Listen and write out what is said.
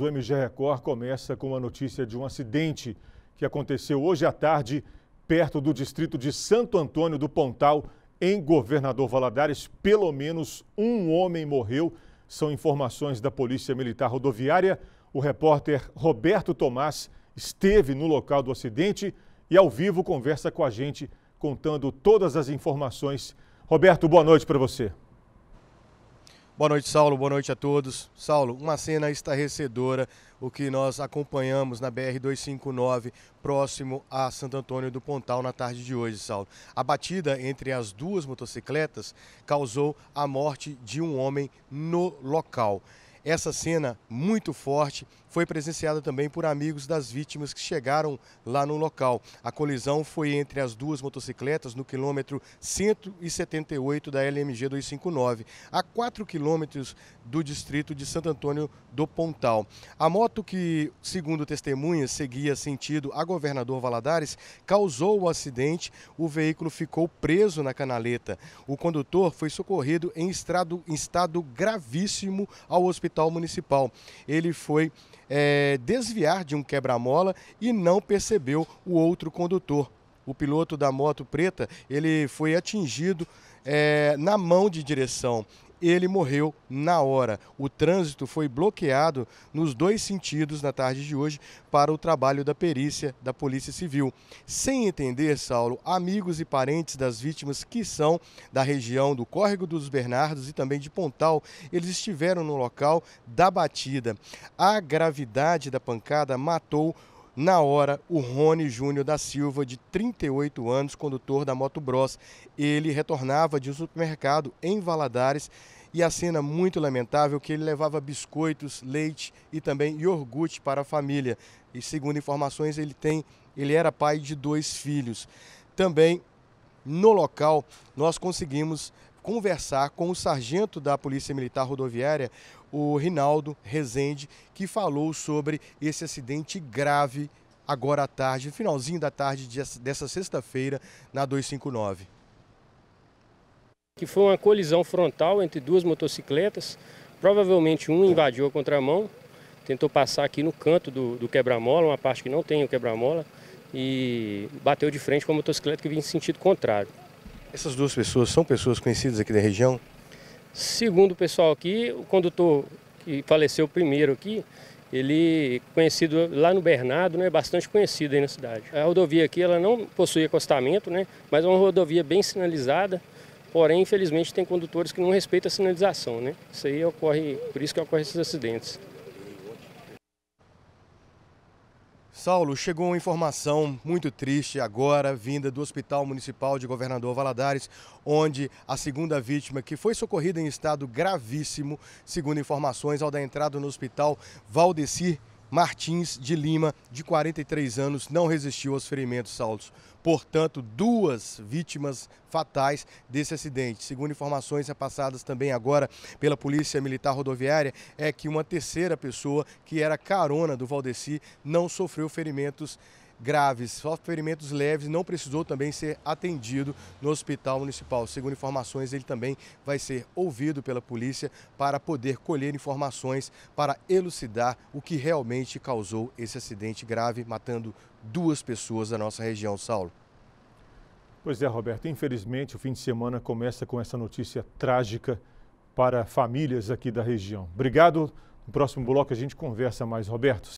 O MG Record começa com a notícia de um acidente que aconteceu hoje à tarde perto do distrito de Santo Antônio do Pontal, em Governador Valadares. Pelo menos um homem morreu. São informações da Polícia Militar Rodoviária. O repórter Roberto Tomás esteve no local do acidente e ao vivo conversa com a gente contando todas as informações. Roberto, boa noite para você. Boa noite, Saulo. Boa noite a todos. Saulo, uma cena estarrecedora, o que nós acompanhamos na BR-259, próximo a Santo Antônio do Pontal, na tarde de hoje, Saulo. A batida entre as duas motocicletas causou a morte de um homem no local. Essa cena muito forte foi presenciada também por amigos das vítimas que chegaram lá no local. A colisão foi entre as duas motocicletas no quilômetro 178 da LMG 259, a 4 quilômetros do distrito de Santo Antônio do Pontal. A moto que, segundo testemunhas, seguia sentido a governador Valadares, causou o acidente. O veículo ficou preso na canaleta. O condutor foi socorrido em estado, em estado gravíssimo ao hospital Hospital Municipal. Ele foi é, desviar de um quebra-mola e não percebeu o outro condutor. O piloto da moto preta ele foi atingido é, na mão de direção ele morreu na hora. O trânsito foi bloqueado nos dois sentidos na tarde de hoje para o trabalho da perícia da Polícia Civil. Sem entender, Saulo, amigos e parentes das vítimas que são da região do Córrego dos Bernardos e também de Pontal, eles estiveram no local da batida. A gravidade da pancada matou na hora, o Rony Júnior da Silva, de 38 anos, condutor da Moto Bros, ele retornava de um supermercado em Valadares e a cena muito lamentável que ele levava biscoitos, leite e também iogurte para a família. E segundo informações, ele tem, ele era pai de dois filhos. Também no local nós conseguimos conversar com o sargento da Polícia Militar Rodoviária, o Rinaldo Rezende, que falou sobre esse acidente grave agora à tarde, finalzinho da tarde dessa sexta-feira, na 259. Que foi uma colisão frontal entre duas motocicletas. Provavelmente um invadiu a contramão, tentou passar aqui no canto do, do quebra-mola, uma parte que não tem o quebra-mola, e bateu de frente com a motocicleta que vinha em sentido contrário. Essas duas pessoas são pessoas conhecidas aqui da região? Segundo o pessoal aqui, o condutor que faleceu primeiro aqui, ele conhecido lá no Bernardo, né, bastante conhecido aí na cidade. A rodovia aqui ela não possui acostamento, né, mas é uma rodovia bem sinalizada, porém, infelizmente, tem condutores que não respeitam a sinalização. Né? Isso aí ocorre, por isso que ocorrem esses acidentes. Saulo, chegou uma informação muito triste agora, vinda do Hospital Municipal de Governador Valadares, onde a segunda vítima, que foi socorrida em estado gravíssimo, segundo informações, ao dar entrada no hospital, Valdecir Martins de Lima, de 43 anos, não resistiu aos ferimentos, saldos. Portanto, duas vítimas fatais desse acidente. Segundo informações repassadas também agora pela Polícia Militar Rodoviária, é que uma terceira pessoa, que era carona do Valdeci, não sofreu ferimentos graves, só ferimentos leves, não precisou também ser atendido no Hospital Municipal. Segundo informações, ele também vai ser ouvido pela polícia para poder colher informações para elucidar o que realmente causou esse acidente grave, matando duas pessoas da nossa região, Saulo. Pois é, Roberto, infelizmente o fim de semana começa com essa notícia trágica para famílias aqui da região. Obrigado. No próximo bloco a gente conversa mais, Roberto.